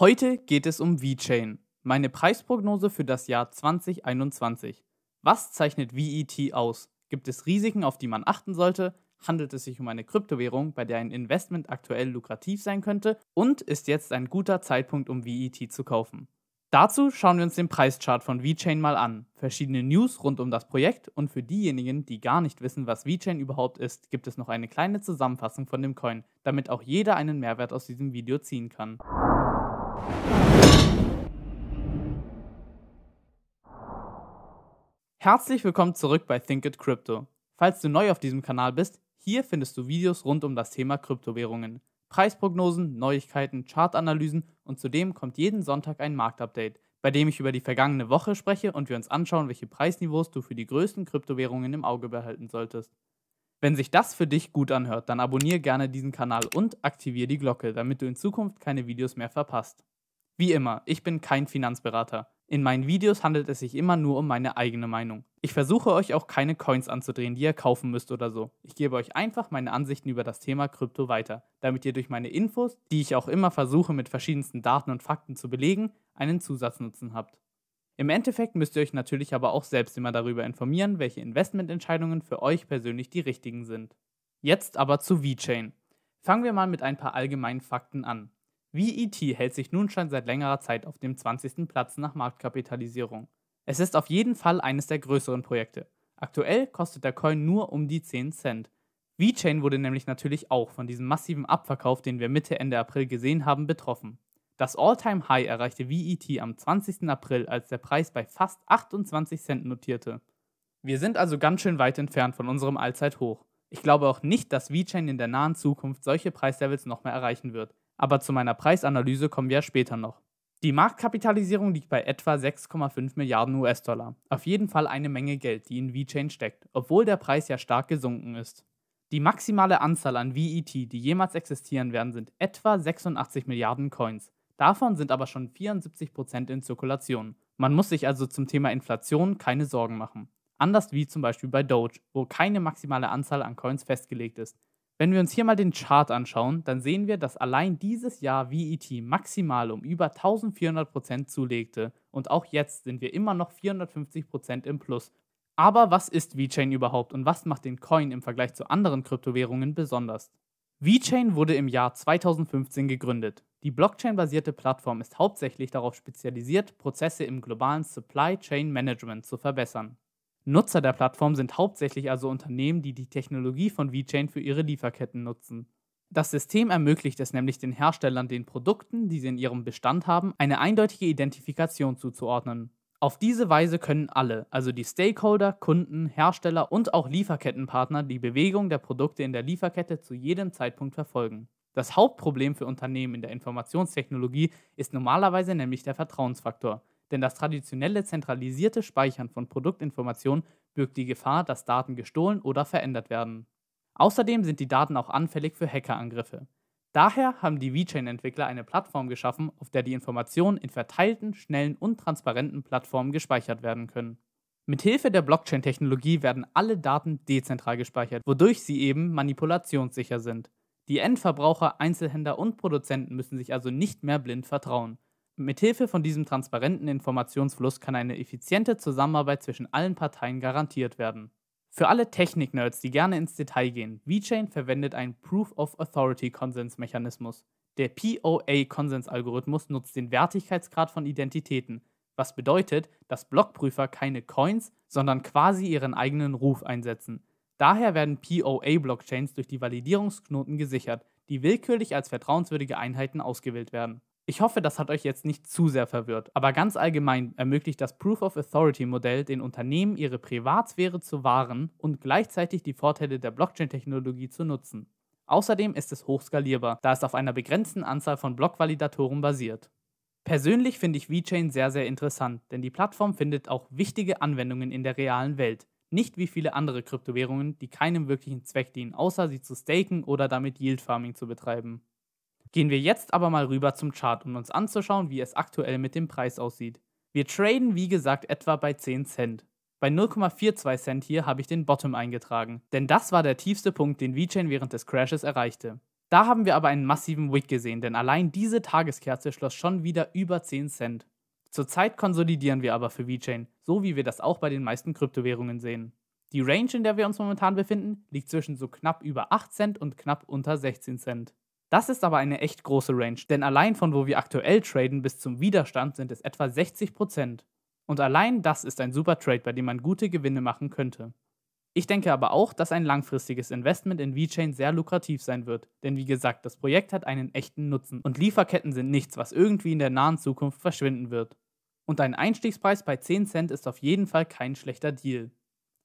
Heute geht es um VeChain, meine Preisprognose für das Jahr 2021. Was zeichnet VET aus? Gibt es Risiken, auf die man achten sollte? Handelt es sich um eine Kryptowährung, bei der ein Investment aktuell lukrativ sein könnte? Und ist jetzt ein guter Zeitpunkt, um VET zu kaufen? Dazu schauen wir uns den Preischart von VeChain mal an, verschiedene News rund um das Projekt und für diejenigen, die gar nicht wissen, was VeChain überhaupt ist, gibt es noch eine kleine Zusammenfassung von dem Coin, damit auch jeder einen Mehrwert aus diesem Video ziehen kann. Herzlich willkommen zurück bei Think It Crypto. Falls du neu auf diesem Kanal bist, hier findest du Videos rund um das Thema Kryptowährungen. Preisprognosen, Neuigkeiten, Chartanalysen und zudem kommt jeden Sonntag ein Marktupdate, bei dem ich über die vergangene Woche spreche und wir uns anschauen, welche Preisniveaus du für die größten Kryptowährungen im Auge behalten solltest. Wenn sich das für dich gut anhört, dann abonniere gerne diesen Kanal und aktiviere die Glocke, damit du in Zukunft keine Videos mehr verpasst. Wie immer, ich bin kein Finanzberater. In meinen Videos handelt es sich immer nur um meine eigene Meinung. Ich versuche euch auch keine Coins anzudrehen, die ihr kaufen müsst oder so. Ich gebe euch einfach meine Ansichten über das Thema Krypto weiter, damit ihr durch meine Infos, die ich auch immer versuche mit verschiedensten Daten und Fakten zu belegen, einen Zusatznutzen habt. Im Endeffekt müsst ihr euch natürlich aber auch selbst immer darüber informieren, welche Investmententscheidungen für euch persönlich die richtigen sind. Jetzt aber zu VeChain. Fangen wir mal mit ein paar allgemeinen Fakten an. VET hält sich nun schon seit längerer Zeit auf dem 20. Platz nach Marktkapitalisierung. Es ist auf jeden Fall eines der größeren Projekte. Aktuell kostet der Coin nur um die 10 Cent. VeChain wurde nämlich natürlich auch von diesem massiven Abverkauf, den wir Mitte Ende April gesehen haben, betroffen. Das All-Time-High erreichte VET am 20. April, als der Preis bei fast 28 Cent notierte. Wir sind also ganz schön weit entfernt von unserem Allzeithoch. Ich glaube auch nicht, dass VeChain in der nahen Zukunft solche Preislevels noch mehr erreichen wird. Aber zu meiner Preisanalyse kommen wir später noch. Die Marktkapitalisierung liegt bei etwa 6,5 Milliarden US-Dollar. Auf jeden Fall eine Menge Geld, die in VeChain steckt, obwohl der Preis ja stark gesunken ist. Die maximale Anzahl an VET, die jemals existieren werden, sind etwa 86 Milliarden Coins. Davon sind aber schon 74 in Zirkulation. Man muss sich also zum Thema Inflation keine Sorgen machen. Anders wie zum Beispiel bei Doge, wo keine maximale Anzahl an Coins festgelegt ist. Wenn wir uns hier mal den Chart anschauen, dann sehen wir, dass allein dieses Jahr VET maximal um über 1400% zulegte und auch jetzt sind wir immer noch 450% im Plus. Aber was ist VeChain überhaupt und was macht den Coin im Vergleich zu anderen Kryptowährungen besonders? VeChain wurde im Jahr 2015 gegründet. Die Blockchain-basierte Plattform ist hauptsächlich darauf spezialisiert, Prozesse im globalen Supply Chain Management zu verbessern. Nutzer der Plattform sind hauptsächlich also Unternehmen, die die Technologie von VeChain für ihre Lieferketten nutzen. Das System ermöglicht es nämlich den Herstellern, den Produkten, die sie in ihrem Bestand haben, eine eindeutige Identifikation zuzuordnen. Auf diese Weise können alle, also die Stakeholder, Kunden, Hersteller und auch Lieferkettenpartner, die Bewegung der Produkte in der Lieferkette zu jedem Zeitpunkt verfolgen. Das Hauptproblem für Unternehmen in der Informationstechnologie ist normalerweise nämlich der Vertrauensfaktor, denn das traditionelle zentralisierte Speichern von Produktinformationen birgt die Gefahr, dass Daten gestohlen oder verändert werden. Außerdem sind die Daten auch anfällig für Hackerangriffe. Daher haben die VeChain-Entwickler eine Plattform geschaffen, auf der die Informationen in verteilten, schnellen und transparenten Plattformen gespeichert werden können. Mithilfe der Blockchain-Technologie werden alle Daten dezentral gespeichert, wodurch sie eben manipulationssicher sind. Die Endverbraucher, Einzelhändler und Produzenten müssen sich also nicht mehr blind vertrauen. Mithilfe von diesem transparenten Informationsfluss kann eine effiziente Zusammenarbeit zwischen allen Parteien garantiert werden. Für alle Technik-Nerds, die gerne ins Detail gehen, VeChain verwendet einen Proof of Authority Konsensmechanismus. Der POA-Konsensalgorithmus nutzt den Wertigkeitsgrad von Identitäten, was bedeutet, dass Blockprüfer keine Coins, sondern quasi ihren eigenen Ruf einsetzen. Daher werden POA-Blockchains durch die Validierungsknoten gesichert, die willkürlich als vertrauenswürdige Einheiten ausgewählt werden. Ich hoffe, das hat euch jetzt nicht zu sehr verwirrt, aber ganz allgemein ermöglicht das Proof of Authority Modell den Unternehmen, ihre Privatsphäre zu wahren und gleichzeitig die Vorteile der Blockchain-Technologie zu nutzen. Außerdem ist es hochskalierbar, da es auf einer begrenzten Anzahl von Blockvalidatoren basiert. Persönlich finde ich VeChain sehr, sehr interessant, denn die Plattform findet auch wichtige Anwendungen in der realen Welt. Nicht wie viele andere Kryptowährungen, die keinem wirklichen Zweck dienen, außer sie zu staken oder damit Yield Farming zu betreiben. Gehen wir jetzt aber mal rüber zum Chart, um uns anzuschauen, wie es aktuell mit dem Preis aussieht. Wir traden wie gesagt etwa bei 10 Cent. Bei 0,42 Cent hier habe ich den Bottom eingetragen, denn das war der tiefste Punkt, den VeChain während des Crashes erreichte. Da haben wir aber einen massiven Wick gesehen, denn allein diese Tageskerze schloss schon wieder über 10 Cent. Zurzeit konsolidieren wir aber für VeChain, so wie wir das auch bei den meisten Kryptowährungen sehen. Die Range, in der wir uns momentan befinden, liegt zwischen so knapp über 8 Cent und knapp unter 16 Cent. Das ist aber eine echt große Range, denn allein von wo wir aktuell traden bis zum Widerstand sind es etwa 60%. Und allein das ist ein super Trade, bei dem man gute Gewinne machen könnte. Ich denke aber auch, dass ein langfristiges Investment in VeChain sehr lukrativ sein wird, denn wie gesagt, das Projekt hat einen echten Nutzen und Lieferketten sind nichts, was irgendwie in der nahen Zukunft verschwinden wird. Und ein Einstiegspreis bei 10 Cent ist auf jeden Fall kein schlechter Deal.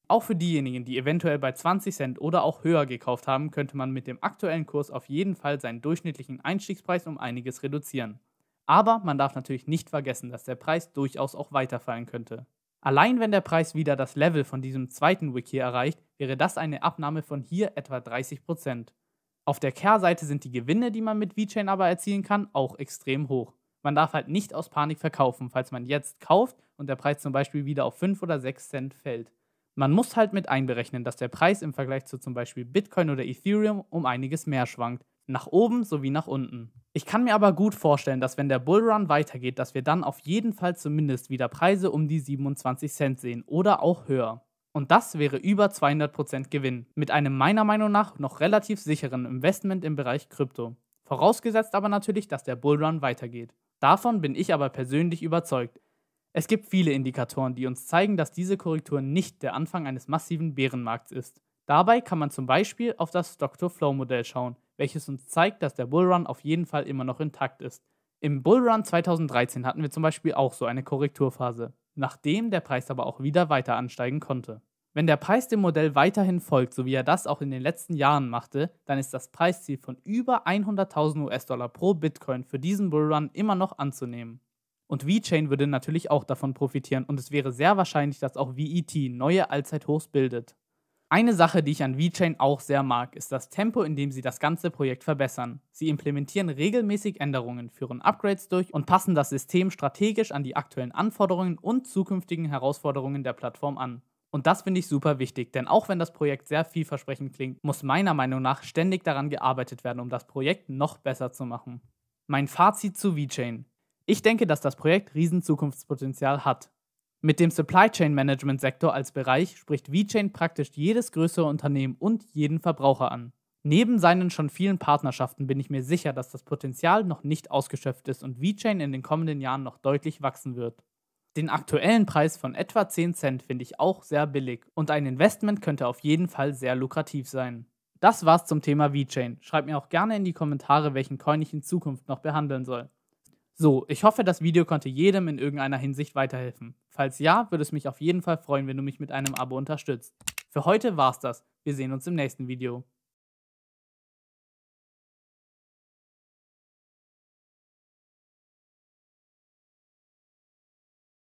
Auch für diejenigen, die eventuell bei 20 Cent oder auch höher gekauft haben, könnte man mit dem aktuellen Kurs auf jeden Fall seinen durchschnittlichen Einstiegspreis um einiges reduzieren. Aber man darf natürlich nicht vergessen, dass der Preis durchaus auch weiterfallen könnte. Allein wenn der Preis wieder das Level von diesem zweiten Wick hier erreicht, wäre das eine Abnahme von hier etwa 30%. Auf der Kehrseite sind die Gewinne, die man mit VeChain aber erzielen kann, auch extrem hoch. Man darf halt nicht aus Panik verkaufen, falls man jetzt kauft und der Preis zum Beispiel wieder auf 5 oder 6 Cent fällt. Man muss halt mit einberechnen, dass der Preis im Vergleich zu zum Beispiel Bitcoin oder Ethereum um einiges mehr schwankt, nach oben sowie nach unten. Ich kann mir aber gut vorstellen, dass wenn der Bullrun weitergeht, dass wir dann auf jeden Fall zumindest wieder Preise um die 27 Cent sehen oder auch höher. Und das wäre über 200% Gewinn, mit einem meiner Meinung nach noch relativ sicheren Investment im Bereich Krypto. Vorausgesetzt aber natürlich, dass der Bullrun weitergeht. Davon bin ich aber persönlich überzeugt, es gibt viele Indikatoren, die uns zeigen, dass diese Korrektur nicht der Anfang eines massiven Bärenmarkts ist. Dabei kann man zum Beispiel auf das Stock-to-Flow-Modell schauen, welches uns zeigt, dass der Bullrun auf jeden Fall immer noch intakt ist. Im Bullrun 2013 hatten wir zum Beispiel auch so eine Korrekturphase, nachdem der Preis aber auch wieder weiter ansteigen konnte. Wenn der Preis dem Modell weiterhin folgt, so wie er das auch in den letzten Jahren machte, dann ist das Preisziel von über 100.000 US-Dollar pro Bitcoin für diesen Bullrun immer noch anzunehmen. Und VeChain würde natürlich auch davon profitieren und es wäre sehr wahrscheinlich, dass auch VET neue Allzeithochs bildet. Eine Sache, die ich an VeChain auch sehr mag, ist das Tempo, in dem sie das ganze Projekt verbessern. Sie implementieren regelmäßig Änderungen, führen Upgrades durch und passen das System strategisch an die aktuellen Anforderungen und zukünftigen Herausforderungen der Plattform an. Und das finde ich super wichtig, denn auch wenn das Projekt sehr vielversprechend klingt, muss meiner Meinung nach ständig daran gearbeitet werden, um das Projekt noch besser zu machen. Mein Fazit zu VeChain. Ich denke, dass das Projekt riesen Zukunftspotenzial hat. Mit dem Supply Chain Management Sektor als Bereich spricht VeChain praktisch jedes größere Unternehmen und jeden Verbraucher an. Neben seinen schon vielen Partnerschaften bin ich mir sicher, dass das Potenzial noch nicht ausgeschöpft ist und VeChain in den kommenden Jahren noch deutlich wachsen wird. Den aktuellen Preis von etwa 10 Cent finde ich auch sehr billig und ein Investment könnte auf jeden Fall sehr lukrativ sein. Das war's zum Thema VeChain. Schreibt mir auch gerne in die Kommentare, welchen Coin ich in Zukunft noch behandeln soll. So, ich hoffe, das Video konnte jedem in irgendeiner Hinsicht weiterhelfen. Falls ja, würde es mich auf jeden Fall freuen, wenn du mich mit einem Abo unterstützt. Für heute war's das. Wir sehen uns im nächsten Video.